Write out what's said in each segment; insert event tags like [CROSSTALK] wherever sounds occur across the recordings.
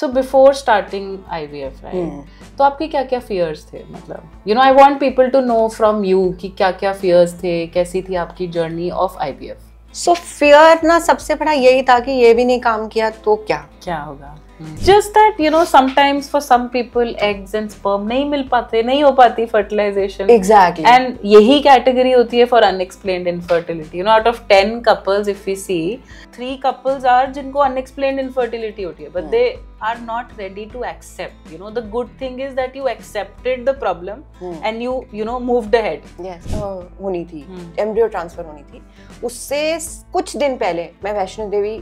So before starting I V F तो आपके क्या क्या फियर्स थे मतलब you know I want people to know from you कि क्या क्या फियर्स थे कैसी थी आपकी journey of I F so fear ना सबसे बड़ा यही था कि ये भी नहीं काम किया तो क्या क्या होगा just that you know sometimes for some people eggs and sperm नहीं मिल पाते नहीं हो पाती फर्टिलाइजेशन एग्जैक्टली एंड यही कैटेगरी होती है for unexplained infertility you know out of ten couples if you see three couples are जिनको अनएक्सप्लेन इनफर्टिलिटी होती है but they are not ready to accept you know the good thing is that you accepted the problem and you you know move the head होनी थी embryo hmm. Transfer होनी थी उससे कुछ दिन पहले मैं वैष्णो देवी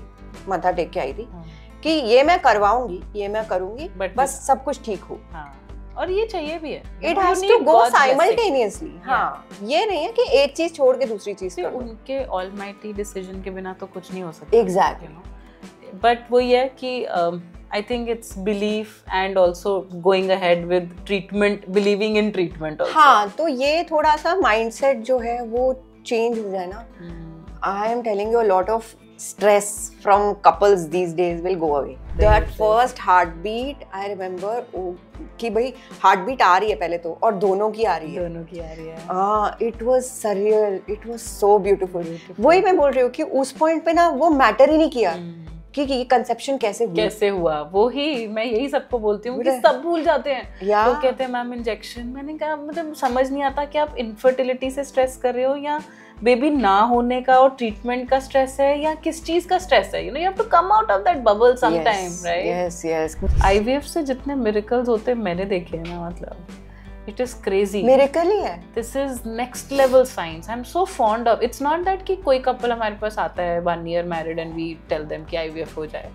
माथा टेक के आई थी hmm. कि ये मैं करवाऊंगी ये मैं करूंगी But बस सब कुछ ठीक हो हाँ, और ये चाहिए भी है it has to go simultaneously हाँ ये नहीं है कि एक चीज छोड़ के दूसरी चीज उनके ऑलमाइटी डिसीजन के बिना तो कुछ नहीं हो सकता एग्जैक्टली बट वो ये है कि I think it's belief and also going ahead with treatment believing in treatment also हाँ तो ये थोड़ा सा माइंडसेट जो है वो चेंज हो जाए ना I am telling you a lot of stress from couples these days will go away. That first heartbeat, I remember oh, कि भाई हार्ट बीट आ रही है पहले तो और दोनों की आ रही है दोनों की आ रही है हाँ it was surreal it was so beautiful वही मैं बोल रही हूँ कि उस पॉइंट पे ना वो मैटर ही नहीं किया hmm. कि ये कंसेप्शन कैसे हुआ कैसे हुआ वो ही मैं यही सबको बोलती हूँ कि सब भूल जाते हैं या तो कहते हैं मैम इंजेक्शन मैंने कहा मतलब समझ नहीं आता कि आप इनफर्टिलिटी से स्ट्रेस कर रहे हो या बेबी ना होने का और ट्रीटमेंट का स्ट्रेस है या किस चीज का स्ट्रेस है you know you have to come out of that bubble some time right yes yes IVF से जितने मिरेकल्स होते हैं मैंने देखे हैं ना मतलब इट इज क्रेजी मिरेकल ही है this is next level science I am so fond of it's not that कि कोई कपल हमारे पास आता है one year married and we tell them कि आईवीएफ हो जाए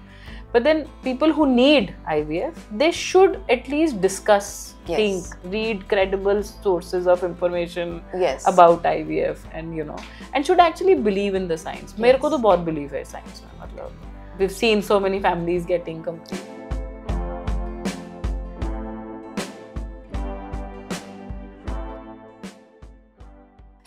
but then people who need IVF they should at least discuss think read credible sources of information about IVF and you know and should actually believe in the science मेरे को तो बहुत believe है science में मतलब we seen so many families getting complete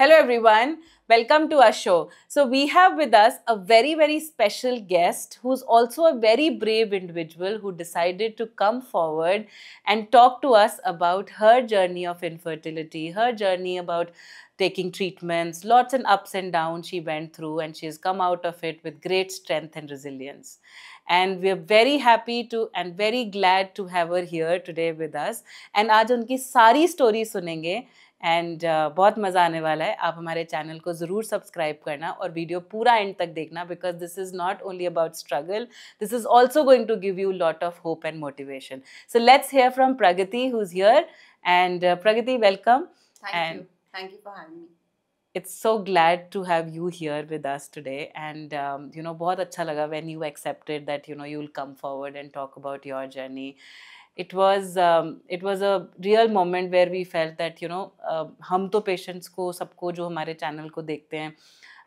Hello everyone, welcome to our show. So we have with us a very very special guest who's also a very brave individual who decided to come forward and talk to us about her journey of infertility, her journey about taking treatments, lots and ups and downs she went through and she has come out of it with great strength and resilience. And we're very happy to and very glad to have her here today with us. And aaj unki sari story sunenge. And uh, बहुत मज़ा आने वाला है आप हमारे channel को ज़रूर subscribe करना और वीडियो पूरा एंड तक देखना because this is not only about struggle this is also going to give you lot of hope and motivation so let's hear from Pragati who is here and Pragati welcome and thank you for having me it's so glad to have you here with us today and you know बहुत अच्छा लगा laga you accepted accepted no you will come forward and talk about your journey it was um, it was a real moment where we felt that you know uh, हम patients ko sabko jo hamare channel ko देखते hain,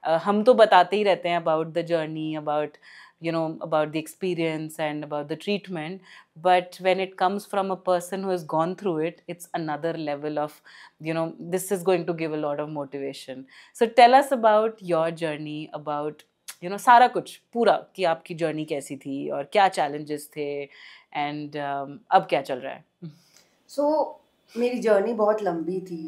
uh, हम तो बताते ही रहते about the journey about you know about the experience and about the treatment but when it comes from a person who has gone through it it's another level of you know this is going to give a lot of motivation so tell us about your journey about you know सारा कुछ पूरा कि आपकी journey कैसी थी और क्या challenges थे एंड um, अब क्या चल रहा है सो so, मेरी जर्नी बहुत लंबी थी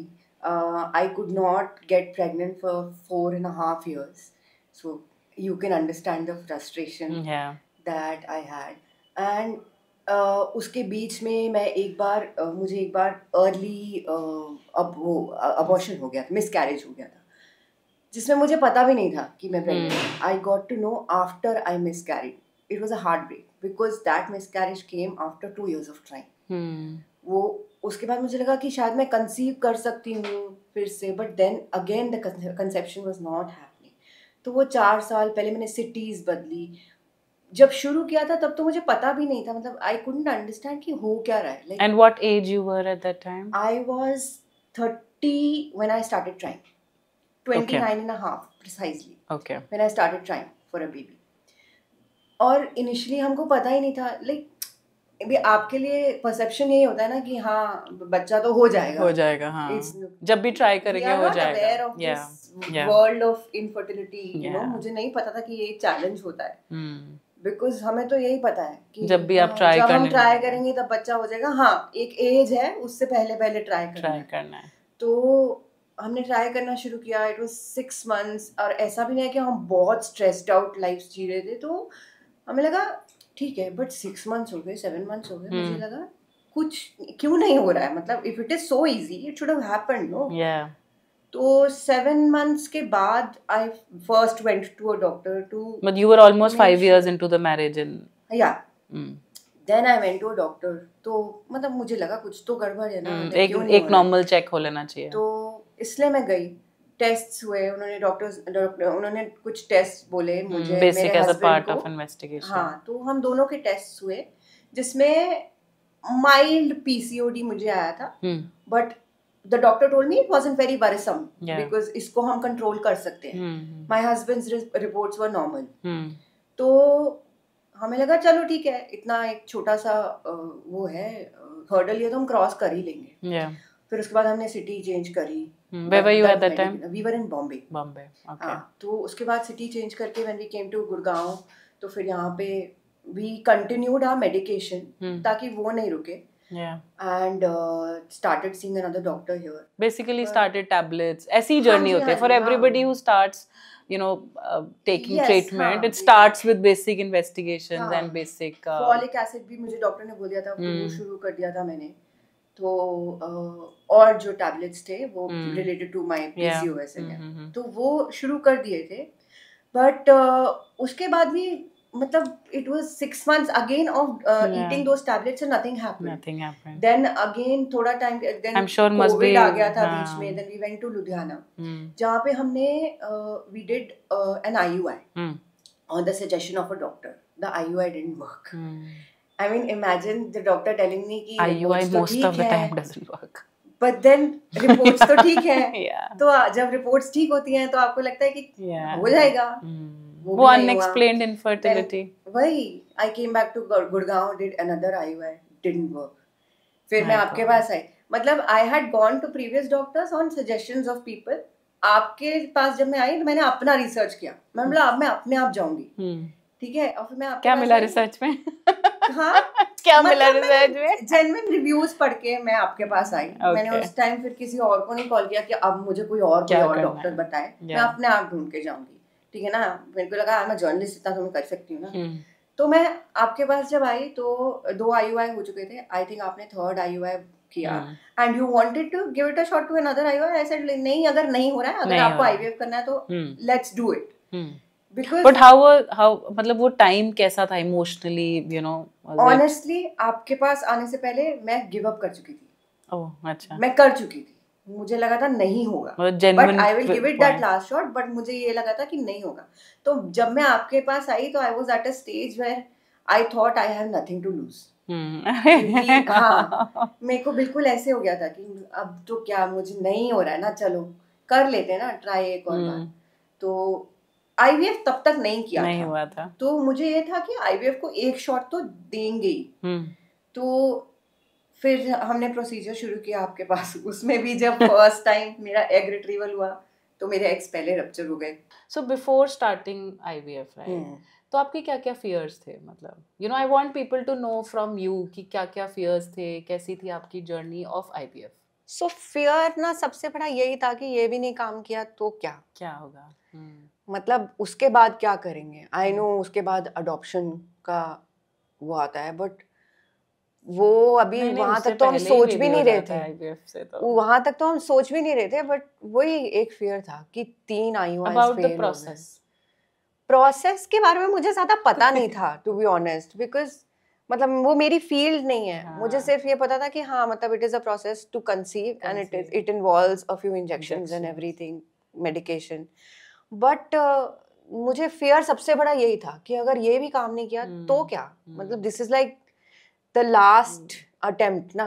I could not get pregnant for four and half years so you can understand the frustration that I had एंड उसके बीच में मैं एक बार uh, मुझे एक बार अर्ली uh, अब वो अबॉर्शन uh, हो गया था मिस कैरेज हो गया था जिसमें मुझे पता भी नहीं था कि मैं pregnant I got to know after I miscarried it was a hard break because that miscarriage came after two years of trying वो उसके बाद मुझे लगा कि शायद मैं कंसीव कर सकती हूँ फिर से but then again the conception was not happening तो वो चार साल पहले मैंने सिटीज़ बदली जब शुरू किया था तब तो मुझे पता भी नहीं था मतलब आई कुडंट अंडरस्टैंड कि हो क्या रहा है like and what age you were at that time I was 30 when I started trying twenty nine and half precisely okay when I started trying for a baby और initially हमको पता ही नहीं था लाइक अभी आपके लिए परसेप्शन यही होता है ना कि हाँ बच्चा तो हो जाएगा हो जाएगा हाँ जब भी ट्राई करेंगे हो जाएगा वर्ल्ड ऑफ इनफर्टिलिटी मुझे नहीं पता था कि ये चैलेंज होता है बिकॉज hmm. हमें तो यही पता है कि जब भी आप ट्राई हाँ, जब हम ट्राई करेंगे तब बच्चा हो जाएगा हाँ एक एज है उससे पहले पहले ट्राई करना ट्राई करना है तो हमने ट्राई करना शुरू किया इट वॉज सिक्स मंथ्स और ऐसा भी नहीं है कि हम बहुत स्ट्रेस्ड आउट लाइफ जी रहे थे तो हमें लगा ठीक है बट सिक्स मंथ्स हो गए सेवन मंथ्स हो गए hmm. मुझे हम्म। लगा कुछ क्यों नहीं हो रहा है मतलब if it is so easy it should have no तो सेवन मंथ्स के बाद I first went to a doctor too but you were almost five years into the marriage in या then I went to a doctor तो मतलब मुझे लगा कुछ तो गड़बड़ है ना hmm, मतलब एक एक नॉर्मल चेक हो लेना चाहिए तो इसलिए मैं गई टेस्ट हुए उन्होंने डॉक्टर्स डॉक्टर उन्होंने कुछ टेस्ट बोले हम्म, मुझे basic as a part of investigation हाँ तो हम दोनों के टेस्ट हुए जिसमें माइल्ड पीसीओडी मुझे आया था but the doctor told me it wasn't very worrisome because इसको हम कंट्रोल कर सकते हैं my husband's reports were normal तो हमें लगा चलो ठीक है इतना एक छोटा सा वो है हर्डल ये तो हम क्रॉस कर ही लेंगे yeah. फिर उसके बाद हमने सिटी चेंज करी Where were you at that time? We were in Bombay. Bombay. Okay. हाँ तो उसके बाद सिटी चेंज करके when we came to Gurgaon तो फिर यहाँ पे we continued our medication ताकि वो नहीं रुके. Yeah. And uh, started seeing another doctor here. Basically but, started tablets. ऐसी journey होती है for everybody who starts you know uh, taking yes, treatment हाँ, it starts with basic investigations हाँ, and basic uh, folic acid भी मुझे doctor ने बोल दिया था वो शुरू कर दिया था मैंने तो uh, और जो टैबलेट्स थे वो related to my PCOS again तो वो शुरू कर दिए थे बट uh, उसके बाद भी मतलब it was six months again of eating those tablets and nothing happened nothing happened then again थोड़ा time then I am sure must be आ गया था बीच में then we went to Ludhiana जहां पे हमने we did an IUI on the suggestion of a doctor the IUI didn't work I mean, imagine the doctor telling me कि IUI most of the time doesn't work. But then reports तो ठीक हैं. yeah. तो जब reports ठीक होती हैं तो आपको लगता है कि हो जाएगा. वो, unexplained infertility. वही. I came back to Gurgaon, did another IUI, didn't work. फिर मैं आपके पास आई. मतलब I had gone to previous doctors on suggestions of people. आपके पास जब मैं आई तो मैंने अपना रिसर्च किया मैं मतलब अब मैं अपने आप जाऊंगी ठीक है और फिर मैं क्या मिला रिसर्च में हाँ [LAUGHS] क्या मतलब मिला में जेनविन रिव्यूज पढ़ के मैं आपके पास आई okay. मैंने उस टाइम फिर किसी और को नहीं कॉल किया कि अब मुझे कोई और कोई और डॉक्टर बताए मैं अपने आप ढूंढ के जाऊंगी ठीक है ना मेरे को लगा हाँ, मैं जर्नलिस्ट इतना तो मैं कर सकती हूँ ना हम्म। तो मैं आपके पास जब आई तो दो आई हो चुके थे आई थिंक आपने थर्ड आई किया and you wanted to give it a shot to another I said नहीं अगर नहीं हो रहा है अगर आपको आईवीएफ करना है तो let's do it but how how मतलब वो टाइम कैसा था इमोशनली यू नो ऑनेस्टली आपके पास आने से पहले मैं गिव अप कर चुकी थी ओह oh, अच्छा मैं कर चुकी थी मुझे लगा था नहीं होगा but I will give it that last shot but मुझे ये लगा था कि नहीं होगा तो जब मैं आपके पास आई तो I was at a stage where I thought I have nothing to lose मेरे को बिल्कुल ऐसे हो गया था कि अब तो क्या मुझे नहीं हो रहा है ना चलो कर लेते हैं ना ट्राई एक और हम्म। बार तो आईवीएफ तब तक नहीं किया नहीं था। हुआ था तो मुझे ये था कि आईवीएफ को एक शॉट तो देंगे ही हम्म। तो फिर हमने प्रोसीजर शुरू किया आपके पास उसमें भी जब फर्स्ट टाइम मेरा एग रिट्रीवल हुआ तो मेरे एग्स पहले रप्चर हो गए so before starting IVF right तो आपके क्या क्या फियर्स थे मतलब you know I want people to know from you कि क्या क्या फियर्स थे कैसी थी आपकी journey of IVF so fear ना सबसे बड़ा यही था कि ये भी नहीं काम किया तो क्या क्या होगा हम्म। मतलब उसके बाद क्या करेंगे आई नो हम्म। उसके बाद अडोप्शन का वो आता है बट वो अभी वहां तो तो। तक तो हम सोच भी नहीं रहे थे तो। वहां तक तो हम सोच भी नहीं रहे थे बट वही एक फियर था कि तीन आई प्रोसेस प्रोसेस के बारे में मुझे ज्यादा पता नहीं [LAUGHS] था टू बी ऑनेस्ट बिकॉज मतलब वो मेरी फील्ड नहीं है हाँ. मुझे सिर्फ ये पता था कि हाँ मतलब it is a process to conceive and it it involve a few injections and everything medication but uh, मुझे फियर सबसे बड़ा यही था कि अगर ये भी काम नहीं किया hmm. तो हम्म, क्या hmm. मतलब this is like the last attempt ना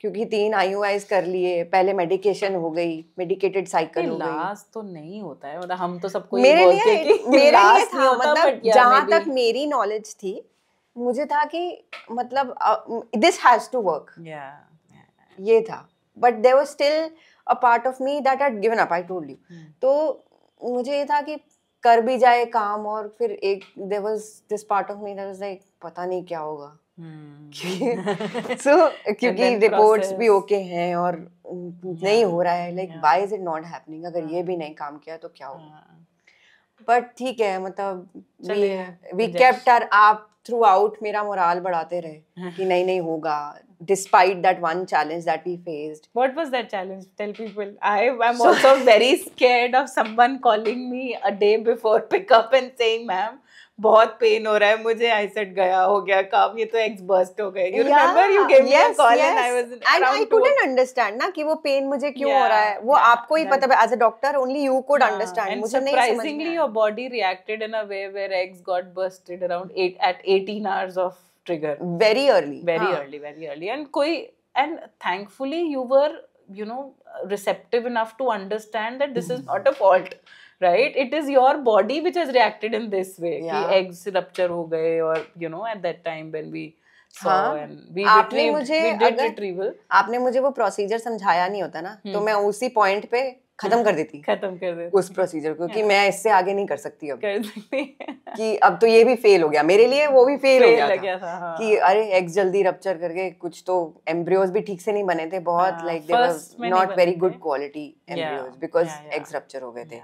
क्योंकि तीन आई कर लिए पहले मेडिकेशन हो गई मेडिकेटेड साइकिल हो गई लास्ट तो नहीं होता है मतलब हम तो सबको मेरे लिए कि मेरे लिए था मतलब जहाँ तक मेरी नॉलेज थी मुझे था कि मतलब दिस हैज टू वर्क ये था but there was still a part of me that had given up I told you तो मुझे ये था कि कर भी जाए काम और फिर एक there was this part of me there like पता नहीं क्या होगा सो हम्म। [LAUGHS] क्योंकि रिपोर्ट्स भी ओके हैं और नहीं हो रहा है like why is it not happening अगर ये भी नहीं काम किया तो क्या होगा बट ठीक है मतलब वी केप्ट आर आप थ्रू आउट मेरा मोराल बढ़ाते रहे कि [LAUGHS] नहीं नहीं होगा despite that one challenge that we faced. What was that challenge? Tell people. I am also very scared of someone calling me a day before [LAUGHS] pickup and saying, ma'am, bahut pain ho raha hai mujhe. I said, gaya ho gaya kaam. Ye to ex burst ho gaya. You remember you gave yes, me a call and I was in And I couldn't understand na ki wo pain mujhe kyun yeah, ho raha hai. Wo yeah, aapko hi As a doctor, only you could understand. And surprisingly, your body reacted in a way where eggs got bursted around at 18 hours of trigger very early very हाँ. early very early and koi and thankfully you were you know receptive enough to understand that this is not a fault right it is your body which has reacted in this way yeah. ki eggs rupture ho gaye or you know at that time when we आपने मुझे अगर, आपने मुझे वो procedure समझाया नहीं होता ना तो मैं उसी पॉइंट पे खत्म कर देती खत्म कर देती उस प्रोसीजर को कि हाँ। मैं इससे आगे नहीं कर सकती अब कर कि अब तो ये भी फेल हो गया मेरे लिए वो भी फेल, फेल हो गया, था। गया था, हाँ। कि अरे एग्स जल्दी रप्चर करके कुछ तो एम्ब्रियोज भी ठीक से नहीं बने थे बहुत like they was not very good quality embryos because eggs rupture हो गए थे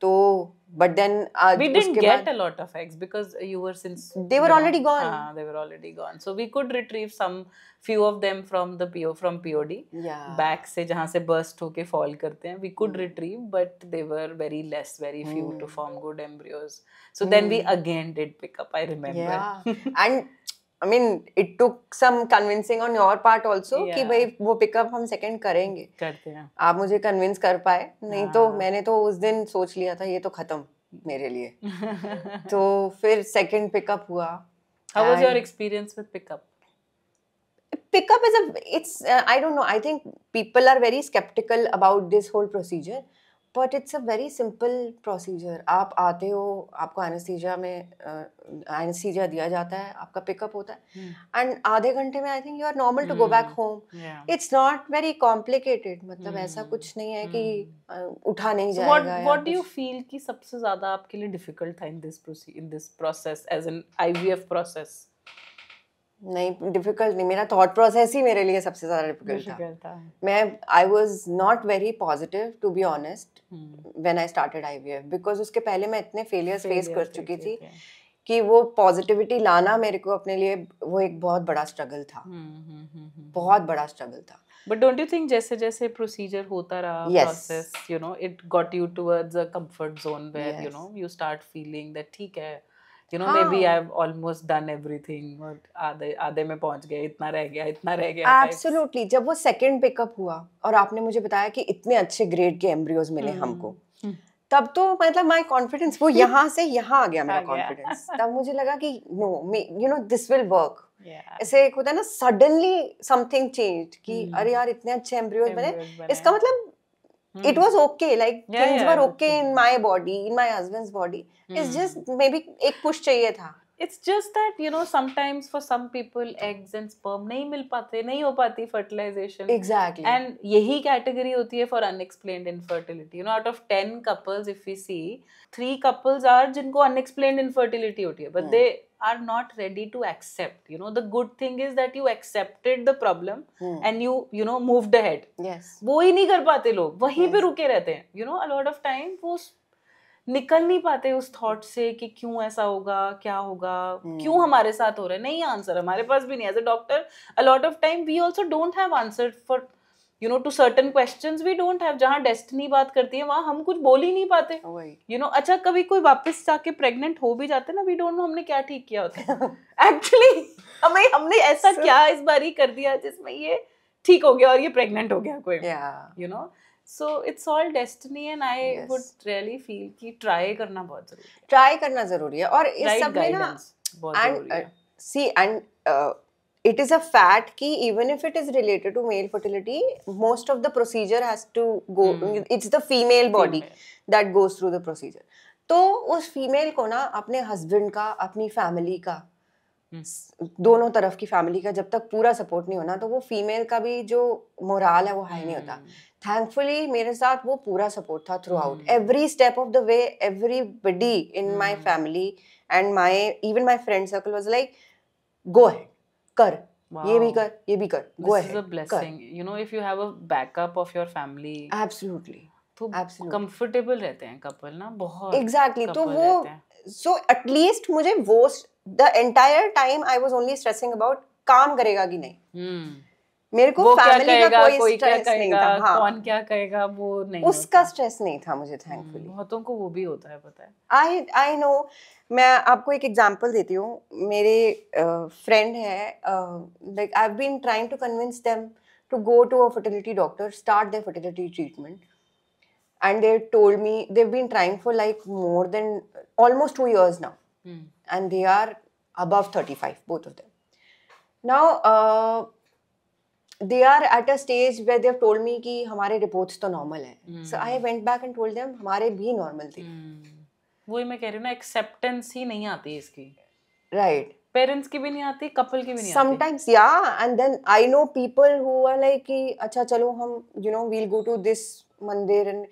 So, hmm. but then we didn't get a lot of eggs because you were since they were already gone. Ah, they were already gone. So we could retrieve some few of them from the PO from POD. Yeah. Back से जहाँ से burst होके fall करते हैं. We could hmm. retrieve, but they were very less, very few to hmm. form good embryos. So then we again did pick up. I remember. Yeah. [LAUGHS] and I mean it took some convincing on your part also कि भाई वो pickup हम second करेंगे करते हैं आप मुझे convince कर पाए नहीं तो हाँ। मैंने तो उस दिन सोच लिया था ये तो खत्म मेरे लिए [LAUGHS] तो फिर सेकंड पिकअप हुआ how was your experience with pickup pickup is a it's uh, i don't know i think people are very skeptical about this whole procedure but it's a very simple procedure आप आते हो आपको anaesthesia में anaesthesia uh, दिया जाता है आपका pickup होता है एंड hmm. आधे घंटे में I think you are normal to go back home it's not very complicated मतलब hmm. ऐसा कुछ नहीं है कि uh, उठा नहीं जाएगा व्हाट डू यू फील कि सबसे ज्यादा आपके लिए डिफिकल्ट था in this in this process as an IVF process नहीं डिफिकल्ट नहीं मेरा थॉट प्रोसेस ही मेरे लिए सबसे ज़्यादा डिफिकल्ट था।, मैं I was not very positive to be honest when I started I V F because उसके पहले मैं इतने फेलियर्स फेस कर चुकी थी कि वो पॉजिटिविटी लाना मेरे को अपने लिए वो एक बहुत बड़ा स्ट्रगल था हम्म, हम्म, हम्म, बहुत बड़ा स्ट्रगल था बट डोंट यू थिंक जैसे जैसे प्रोसीजर होता रहा process you know it got you towards a comfort zone where you know you start feeling that ठीक है you know maybe I have almost done everything और आधे आधे में पहुंच गए इतना रह गया इतना रह गया एब्सोल्युटली जब वो सेकंड पिकअप हुआ और आपने मुझे बताया कि इतने अच्छे ग्रेड के एम्ब्रियोज मिले mm-hmm. हमको mm-hmm. तब तो मतलब माय कॉन्फिडेंस वो [LAUGHS] यहाँ से यहाँ आ गया मेरा कॉन्फिडेंस तब मुझे लगा कि no you know this will work ऐसे एक होता है ना सडनली समथिंग चेंज कि हम्म। अरे यार इतने अच्छे एम्ब्रियोज बने इसका मतलब Mm. It hmm. was okay, like yeah, things yeah, were okay in my body, in my husband's body. Mm. It's hmm. just maybe एक push चाहिए था. It's just that you know sometimes for some people eggs and sperm नहीं मिल पाते नहीं हो पाती fertilisation exactly and यही कैटेगरी होती है for unexplained infertility you know out of ten couples if you see three couples are जिनको अनएक्सप्लेन्ड इनफर्टिलिटी होती है but they hmm. are not ready to accept you know the good thing is that you accepted the problem hmm. and you you know moved ahead yes वो ही नहीं कर पाते लोग वहीं yes. पे रुके रहते हैं you know a lot of time वो निकल नहीं पाते उस थॉट से कि क्यों ऐसा होगा क्या होगा hmm. क्यों हमारे साथ हो रहा है नहीं आंसर हमारे पास भी नहीं as a doctor a lot of time we also don't have answer for you know to certain question we don't have जहाँ डेस्टिनी बात करती है वहाँ हम कुछ बोल ही नहीं पाते you oh, no you know, अच्छा कभी कोई वापस जाके प्रेगनेंट हो भी जाते ना वी डोंट नो हमने क्या ठीक किया होता है एक्चुअली हमें हमने ऐसा so, क्या इस बार ही कर दिया जिसमें ये ठीक हो गया और ये प्रेग्नेंट हो गया कोई you know so it's all destiny and I would really feel कि ट्राई करना बहुत जरूरी है ट्राई करना जरूरी है और इस सब में ना and see and it is a fact ki even if it is related to male fertility most of the procedure has to go mm. it's the female body female. that goes through the procedure तो उस female को ना अपने husband का अपनी family का hmm. दोनों तरफ की फैमिली का जब तक पूरा सपोर्ट नहीं होना तो वो फीमेल का भी जो मोराल है वो हाई नहीं होता थैंकफुली hmm. मेरे साथ वो पूरा सपोर्ट था throughout every step of the way everybody in my family and my even my friend circle was like go ahead कर Wow. ये भी कर ये भी कर go ahead is a blessing you know if you have a backup of your family absolutely तो comfortable रहते हैं कपल ना बहुत एग्जैक्टली exactly. तो वो सो एटलीस्ट मुझे वो the entire time I was only stressing about काम करेगा कि नहीं hmm. मेरे को फैमिली का कोई, कोई स्ट्रेस नहीं था हाँ। कौन क्या कहेगा वो नहीं उसका स्ट्रेस नहीं था मुझे थैंकफुली हम्म, बहुतों को वो भी होता है पता है आई आई नो मैं आपको एक एग्जांपल देती हूँ मेरे फ्रेंड uh, है like I have been trying to convince them to go to a fertility doctor start their fertility treatment and there told me they've been trying for like more than almost two years now and they are are thirty five both of them now they are at a stage we they've told me कि हमारे reports तो normal है so I went back and told them हमारे भी normal थे hmm. वही मैं कह रही हूँ ना एक्सेप्टेंस ही नहीं आती इसकी राइट right. पेरेंट्स की भी नहीं आती कपल की भी नहीं समटाइम्स या and then I know people who are like कि अच्छा चलो हम you know we'll go to this mandir and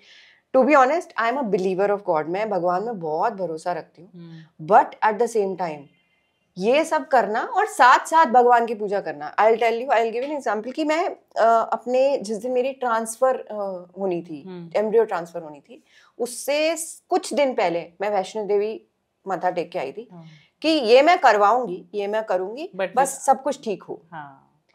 to be honest I am a believer of God मैं भगवान में बहुत भरोसा रखती हूँ but at the same time ये सब करना और साथ साथ भगवान की पूजा करना I tell you I give an example कि मैं आ, अपने जिस दिन मेरी ट्रांसफर होनी थी एम्ब्रियो हम्म। ट्रांसफर होनी थी उससे कुछ दिन पहले मैं वैष्णो देवी माथा टेक के आई थी हाँ। कि ये मैं करवाऊंगी ये मैं करूंगी But बस सब कुछ ठीक हो हाँ।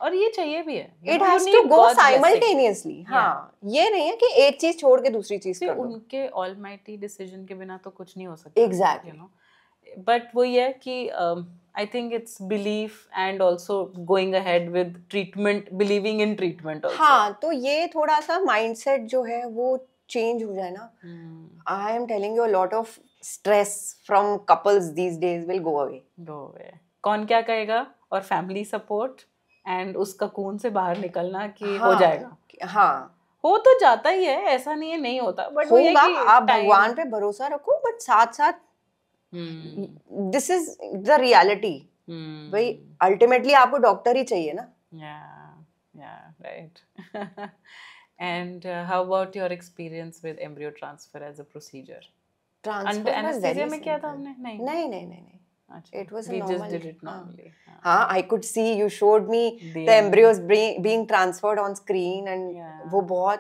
और ये चाहिए भी है it has to go simultaneously हाँ ये नहीं है कि एक चीज छोड़ के दूसरी चीज कर उनके ऑलमाइटी डिसीजन के बिना तो कुछ नहीं हो सकता एग्जैक्टली बट वो ये है कि uh, I think it's believe and also going ahead with treatment believing in treatment हाँ तो ये थोड़ा सा माइंडसेट जो है वो चेंज हो जाए ना I am telling you lot of stress from couples these days will go away go away कौन क्या कहेगा और फैमिली सपोर्ट एंड उस ककून से बाहर निकलना कि हाँ, हो जाएगा हाँ हो तो जाता ही है ऐसा नहीं है नहीं होता बट होगा आप भगवान पे भरोसा रखो बट साथ साथ दिस इज द रियलिटी भाई अल्टीमेटली आपको डॉक्टर ही चाहिए ना right [LAUGHS] and uh, how about your experience with embryo transfer as a procedure transfer and anesthesia mein kya tha humne nahi nahi nahi It was we normal, just did it normally. I could see you showed me the, embryos being, transferred on screen and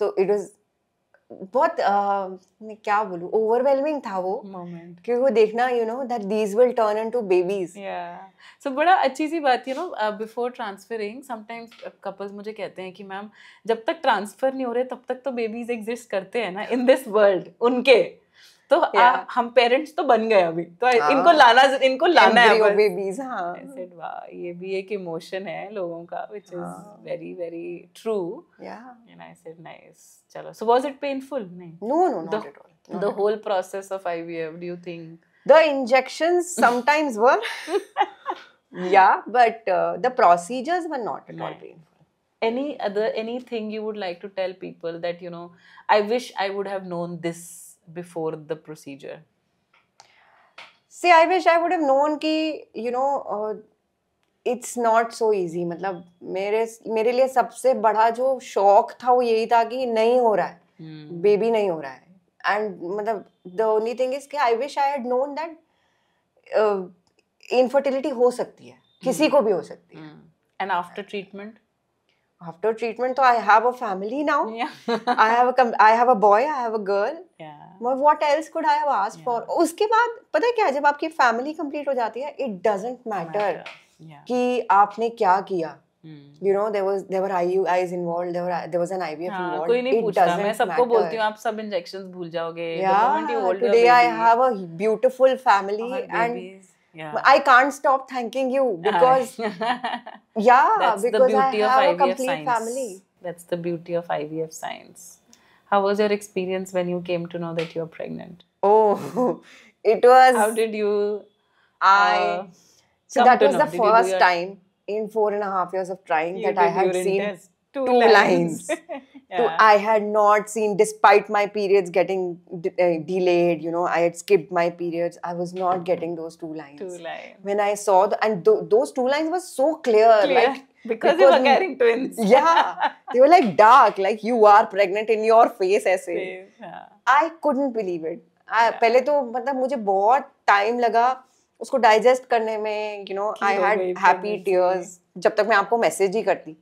so it was बहुत मैं क्या बोलूँ overwhelming था वो moment कि वो देखना you know that these will turn in to babies so बड़ा अच्छी सी बात you know before transferring sometimes couples मुझे कहते हैं कि मैम जब तक ट्रांसफर नहीं हो रहे तब तक तो बेबीज एग्जिस्ट करते हैं ना इन दिस वर्ल्ड उनके तो yeah. हम पेरेंट्स तो बन गए अभी तो हाँ। इनको लाना इनको लाना Embryo है बेबीज हाँ said, ये भी एक इमोशन है लोगों का which is very very true and I said nice चलो सो वाज इट पेनफुल नहीं no no not at all the whole process of IVF do you think the injections sometimes were या but the procedures were not at all painful any other anything you would like to tell people that you know i wish i would have known this before the procedure see i wish i would have known ki you know uh, it's not so easy. मतलब मेरे मेरे लिए सबसे बड़ा जो शौक था वो यही था कि नहीं हो रहा है hmm. बेबी नहीं हो रहा है एंड मतलब द ओनली थिंग इज कि I wish I had known that infertility हो सकती है hmm. किसी को भी हो सकती है and after treatment after treatment so i have a family now yeah. i have a i have a boy i have a girl yeah. but what else could i have asked yeah. for उसके बाद पता है क्या जब आपकी family complete हो जाती है it doesn't matter yeah. कि आपने क्या किया you know there was there were IUIs involved there were there was an IVF involved कोई नहीं पूछता मैं सबको बोलती हूं आप सब इंजेक्शंस भूल जाओगे the moment you hold today I have a beautiful family and Yeah. I can't stop thanking you [LAUGHS] because [LAUGHS] yeah, That's because I have a complete science. family. That's the beauty of IVF science. How was your experience when you came to know that you're pregnant? Oh, [LAUGHS] it was. How did you? I. Uh, so that was know. the did first your... time in four and a half years of trying that I had seen. Test two, two lines. lines. [LAUGHS] yeah. I had not seen, despite my periods getting uh, delayed, you know, I had skipped my periods. I was not getting those two lines. Two lines. When I saw, the, and th those two lines were so clear. clear. Like, because, because were getting twins. [LAUGHS] yeah. They were like dark, like you are pregnant in your face Face. Yeah. I couldn't believe it. I, yeah. पहले तो मतलब मुझे बहुत time लगा उसको digest करने में you know I had happy tears जब तक मैं आपको मैसेज ही करती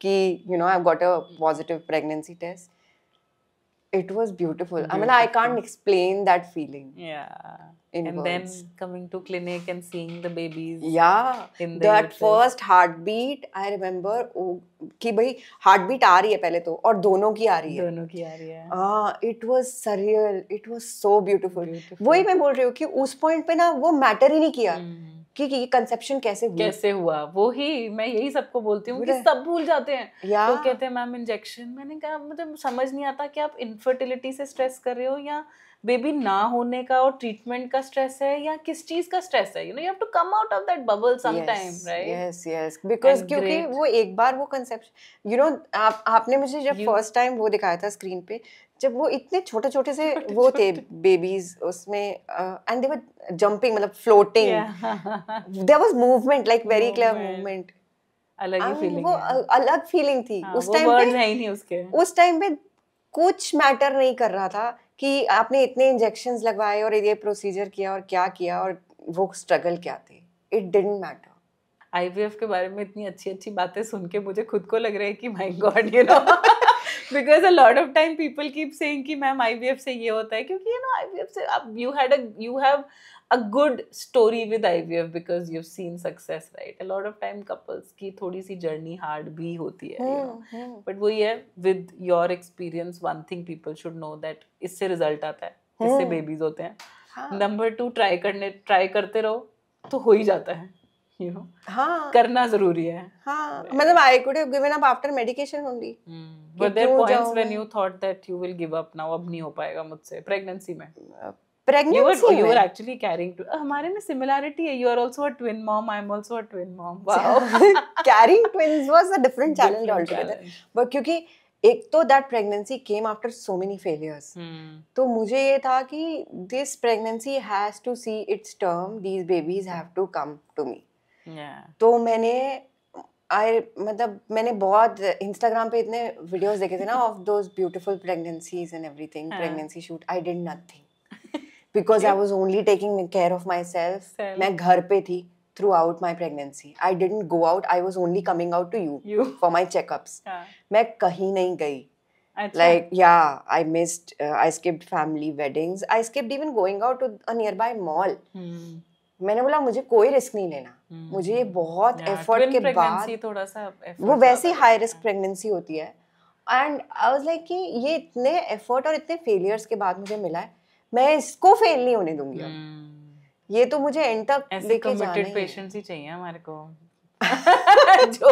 कि you know I got a positive pregnancy test it was beautiful I mean I can't explain that feeling And words. then coming to clinic and seeing the babies. Yeah. In the that uterus. first heartbeat, I oh, कि भाई heartbeat आ रही है पहले तो और दोनों की आ रही है दोनों की आ रही है हाँ it was surreal it was so beautiful वही मैं बोल रही हूँ कि उस पॉइंट पे ना वो मैटर ही नहीं किया हम्म। कि ये कंसेप्शन कैसे हुआ कैसे हुआ वो ही मैं यही सबको बोलती हूँ सब भूल जाते हैं तो कहते हैं मैम इंजेक्शन मैंने कहा मुझे समझ नहीं आता कि आप इनफर्टिलिटी से स्ट्रेस कर रहे हो या बेबी ना होने का और ट्रीटमेंट का स्ट्रेस है या किस चीज का स्ट्रेस है you know you have to come out of that bubble some time right yes yes because क्योंकि वो एक बार वो कंसेप्शन यू नो आप आपने मुझे जब फर्स्ट टाइम वो दिखाया था स्क्रीन पे जब वो इतने छोटे छोटे से [LAUGHS] वो थे बेबीज उसमें एंड दे वर जंपिंग मतलब floating there was movement like very clear movement अलग ही फीलिंग वो अलग फीलिंग थी हाँ, उस टाइम पे नहीं, नहीं उसके उस टाइम पे कुछ मैटर नहीं कर रहा था कि आपने इतने इंजेक्शंस लगवाए और ये प्रोसीजर किया और क्या किया और वो स्ट्रगल क्या थे इट डिडंट मैटर आईवीएफ के बारे में इतनी अच्छी अच्छी बातें सुन के मुझे खुद को लग रहा है कि my god you know because a lot of time people keep saying कि मैम आईवीएफ से ये होता है क्योंकि यू नो आईवीएफ से आप you had a you have a good story with IVF because you have seen success right a lot of time couples की थोड़ी सी जर्नी हार्ड भी होती है बट हम्म, हम्म. वो ये with your experience one thing people should know that इससे result आता है इससे बेबीज हम्म. होते हैं नंबर टू ट्राई करने ट्राई करते रहो तो हो ही जाता है हाँ करना जरूरी है हाँ मतलब I could have given up after medication only but there points when you thought that you will give up now अब नहीं हो पाएगा मुझसे प्रेगनेंसी में uh, हमारे में सिमिलैरिटी है you are twin mom I am twin mom carrying a different challenge but क्योंकि एक तो that pregnancy came after so many failures तो मुझे ये था कि this pregnancy has to see its term these babies have to come to me तो मैंने आई मतलब मैंने बहुत इंस्टाग्राम पे इतने वीडियोस देखे थे ना of those beautiful pregnancies and everything pregnancy shoot I did nothing because I was only taking care of myself मैं घर पे थी throughout my pregnancy I didn't go out I was only coming out to you for my checkups मैं कहीं नहीं गई like या I missed I skipped family weddings I skipped even going out to a nearby mall मैंने बोला मुझे कोई risk नहीं लेना हम्म, मुझे ये हम्म। बहुत एफर्ट के बाद थोड़ा सा वो वैसे ही हाई रिस्क प्रेगनेंसी होती है एंड आई वाज लाइक कि ये इतने एफर्ट और इतने फेलियर्स के बाद मुझे मिला है मैं इसको फेल नहीं होने दूंगी hmm. ये तो मुझे एंड तक लेके जाना है ऐसे कमिटेड पेशेंट्स ही चाहिए हमारे को [LAUGHS] [LAUGHS] जो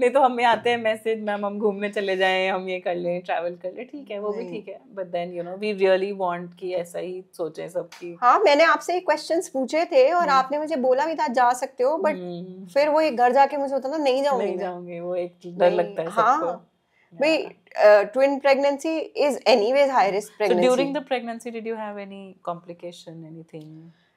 नहीं तो हमें आते हैं मैसेज मैम हम घूमने चले जाएं हम ये कर लें ट्रैवल कर लें ठीक है वो भी ठीक है but then you know we really want कि ऐसा ही सोचें सबकी हाँ मैंने आपसे क्वेश्चंस पूछे थे और हम्म। आपने मुझे बोला भी था जा सकते हो बट हम्म। फिर वो घर जाके मुझे होता था नहीं जाऊंगी नहीं जाऊंगी वो एक डर लगता है हाँ Wait, uh, twin pregnancy is high risk pregnancy during the pregnancy did you have any complication anything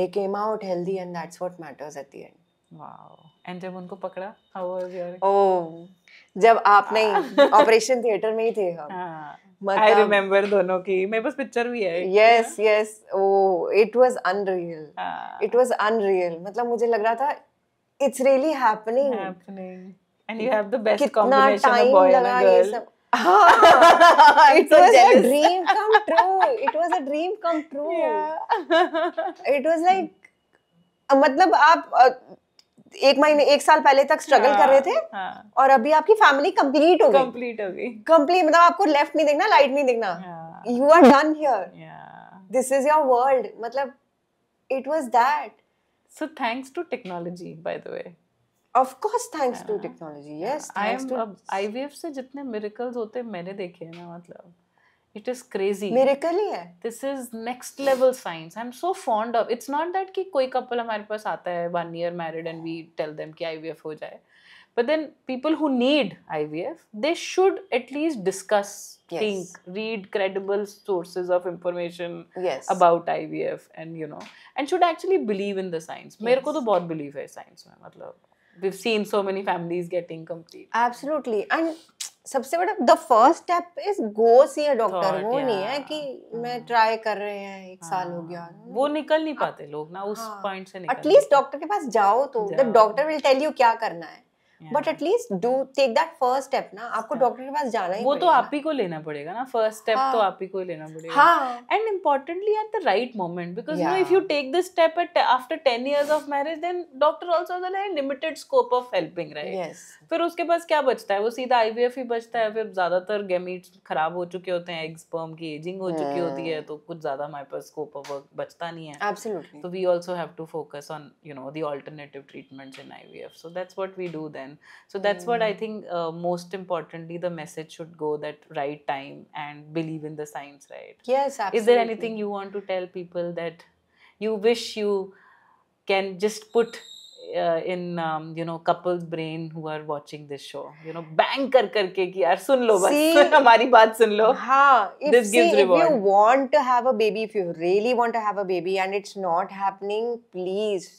they came out healthy and that's what matters at the end and जब उनको पकड़ा हाउ वाज योर ओ जब आप नहीं operation theatre में ही थे हम आई हाँ। रिमेम्बर मतलब दोनों की मेरे पास पिक्चर भी है yes yes oh it was unreal it was unreal मतलब मुझे लग रहा था it's really happening happening and you have the best combination of boy and girl Ah, it so was jealous. a dream come true. It was a dream come true. Yeah. It was like uh, मतलब आप uh, एक महीने एक साल पहले तक struggle हाँ, कर रहे थे हाँ, हाँ। और अभी आपकी फैमिली कंप्लीट हो गई कंप्लीट हो गई कंप्लीट मतलब आपको लेफ्ट नहीं देखना राइट नहीं देखना you are done here this is your world मतलब it was that so thanks to technology by the way of course thanks to technology yes I am IVF से जितने मिरेकल्स होते हैं मैंने देखे हैं ना मतलब इट इज क्रेजी मिरेकल ही है this is next level science I am so fond of it's not that कि कोई कपल हमारे पास आता है one year married and we tell them कि आईवीएफ हो जाए but then people who need ivf they should at least discuss yes. think read credible sources of information yes. about ivf and you know and should actually believe in the science yes. मेरे को तो बहुत belief है science में मतलब we've seen so many families getting complete absolutely and सबसे बड़ा the first step is go see a doctor वो yeah. नहीं है कि hmm. मैं ट्राई कर रहे हैं एक हाँ, साल हो गया हाँ। वो निकल नहीं पाते लोग ना उस पॉइंट हाँ। से निकल एटलीस्ट डॉक्टर के पास जाओ तो the doctor will tell you क्या करना है but at least do take that first step ना आपको डॉक्टर के पास जाना ही वो तो आप ही को लेना पड़ेगा ना फर्स्ट स्टेप तो हाँ। आप ही को लेना पड़ेगा and importantly at the right moment because no if you take this step at after ten years of marriage then doctor also limited scope of helping right फिर उसके पास क्या बचता है वो सीधा आईवीएफ ही बचता है फिर ज्यादातर गेमीट्स खराब हो चुके होते हैं एग्स स्पर्म की एजिंग हो yeah. चुकी होती है हाँ। तो कुछ ज्यादा हमारे पास स्कोप ऑफ वर्क बचता नहीं है एब्सोल्युटली तो we also have to focus on you know the alternative treatments in IVF so that's what we do then so that's what I think most importantly the message should go that right time and believe in the science right yes is there anything you want to tell people that you wish you can just put uh, in um, you know couples brain who are watching this show you know bang kar karke ki yaar sun lo bas hamari baat sun lo ha if, this see, gives reward. if you want to have a baby if you really want to have a baby and it's not happening please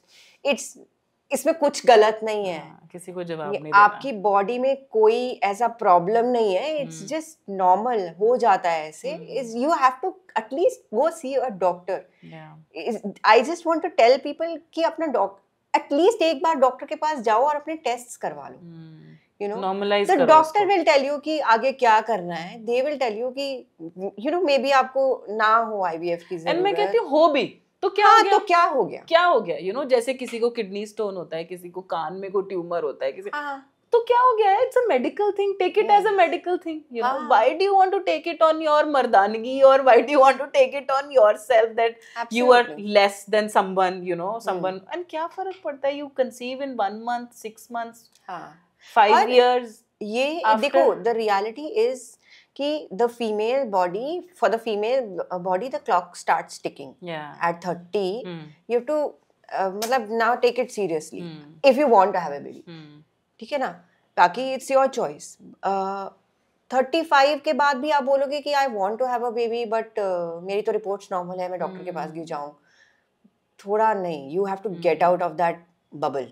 it's इसमें कुछ गलत नहीं है हाँ, किसी को जवाब नहीं आपकी बॉडी में कोई ऐसा प्रॉब्लम नहीं है इट्स जस्ट नॉर्मल हो जाता है ऐसे is you have to at least go see a doctor I just want to tell people कि अपना डॉक्टर एटलीस्ट एक बार डॉक्टर के पास जाओ और अपने टेस्ट करवा लो you know normalise the doctor will tell you कि आगे क्या करना है दे विल टेल यू कि यू नो मे बी आपको ना हो आईवीएफ की जरूरत मैं कहती हूं हो भी तो क्या हाँ, हो गया तो क्या हो गया क्या हो गया यू you नो know, जैसे किसी को किडनी स्टोन होता है किसी को कान में को ट्यूमर होता है किसी हाँ. तो क्या हो गया it's a medical thing take it as a medical thing you know why do you want to take it on your मर्दानगी और why do you want to take it on yourself that you are less than someone you know someone and क्या फर्क पड़ता है you conceive in 1 month 6 months हां 5 years ये देखो the reality is कि the female body for the female body the clock starts ticking at 30 you have to मतलब now take it seriously if you want to have a baby ठीक है ना बाकी it's your choice thirty five के बाद भी आप बोलोगे कि I want to have a baby but मेरी तो रिपोर्ट्स नॉर्मल है मैं डॉक्टर के hmm. पास गिर जाऊँ थोड़ा नहीं you have to get out of that bubble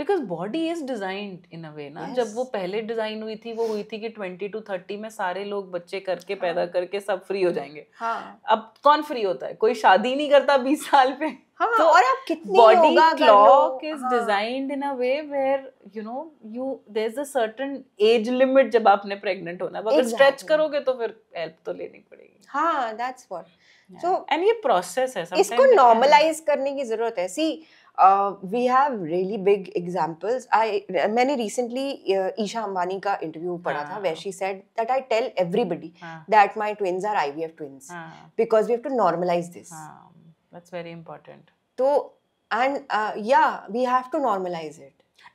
because body is designed in a way ना yes. जब वो पहले डिजाइन हुई थी वो हुई थी कि ट्वेंटी टू थर्टी में सारे लोग बच्चे करके हाँ. पैदा करके सब फ्री हो जाएंगे हाँ. अब कौन फ्री होता है कोई शादी नहीं करता बीस साल पे हाँ, तो और आप कितनी body clock is designed in a way where you know you there is a certain age limit जब आपने प्रेग्नेंट होना है अगर स्ट्रेच करोगे तो फिर हेल्प तो लेनी पड़ेगी हाँ दैट्स व्हाट सो एंड ये प्रोसेस है इसको नॉर्मलाइज करने की जरूरत है see we have really big examples I मैंने रिसेंटली uh, ईशा अंबानी का इंटरव्यू पढ़ा था way she said that I tell everybody that my twins are I V F twins because we have to normalise this that's very important तो and या we have to normalise it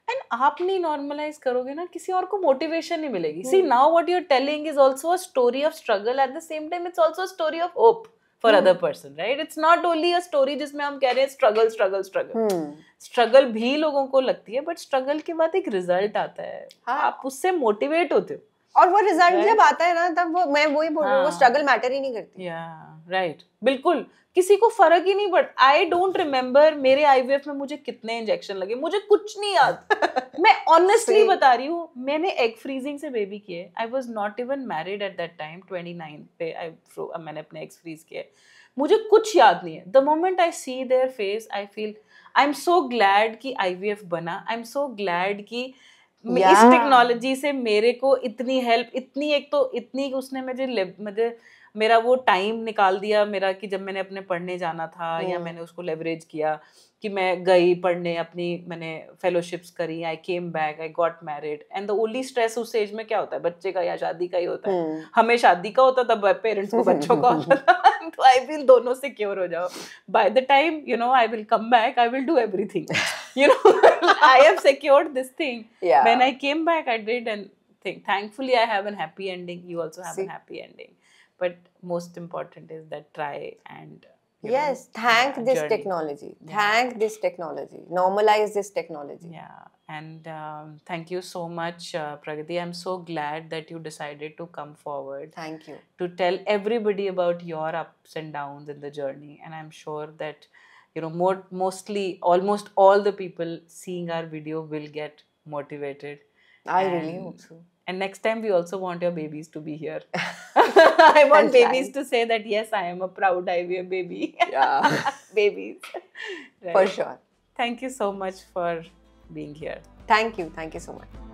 and आप नहीं normalise करोगे ना किसी और को motivation नहीं मिलेगी see now what you're telling is also story of struggle at the same time it's also story of hope for other person right it's not only a story जिसमें हम कह रहे हैं स्ट्रगल स्ट्रगल स्ट्रगल स्ट्रगल भी लोगों को लगती है बट स्ट्रगल के बाद एक रिजल्ट आता है हाँ. आप उससे मोटिवेट होते हो और वो रिजल्ट right. जब आता है ना तब वो मैं वही बोल रही हूँ स्ट्रगल मैटर हाँ। ही नहीं करती राइट yeah, right. बिल्कुल किसी को फर्क ही नहीं पड़ता आई डोंट रिमेम्बर मेरे आईवीएफ में मुझे कितने इंजेक्शन लगे मुझे कुछ नहीं याद [LAUGHS] मैं ऑनेस्टली बता रही हूँ मैंने एग फ्रीजिंग से बेबी किए I was not even married at that time twenty nine पे आई मैंने अपने एग्स फ्रीज किए मुझे कुछ याद नहीं है the moment I see their face I feel I am so glad कि आई बना आई एम सो ग्लैड कि yeah. इस टेक्नोलॉजी से मेरे को इतनी हेल्प इतनी एक तो इतनी उसने मुझे मुझे मेरा वो टाइम निकाल दिया मेरा कि जब मैंने अपने पढ़ने जाना था या hmm. मैंने उसको लेवरेज किया कि मैं गई पढ़ने अपनी मैंने फेलोशिप्स करी I came back I got married and the only stress उस एज में क्या होता है बच्चे का या शादी का ही होता है हम्म। हमें शादी का होता था पेरेंट्स को बच्चों का होता [LAUGHS] था तो आई विल दोनों सिक्योर हो जाओ by the time you know I will come back I will do everything you know I have secured this thing when I came back I did an thing thankfully I have an happy ending you also have an happy ending but most important is that try and yes know, thank this journey. technology yeah. thank this technology normalize this technology yeah and um, thank you so much uh, pragati i'm so glad that you decided to come forward thank you to tell everybody about your ups and downs in the journey and i'm sure that you know more mostly almost all the people seeing our video will get motivated i and really hope so and next time, we also want your babies to be here. [LAUGHS] I want babies to say that, yes, I am a proud IVF baby. Yeah. [LAUGHS] babies. Right. For sure. Thank you so much for being here. Thank you. Thank you so much.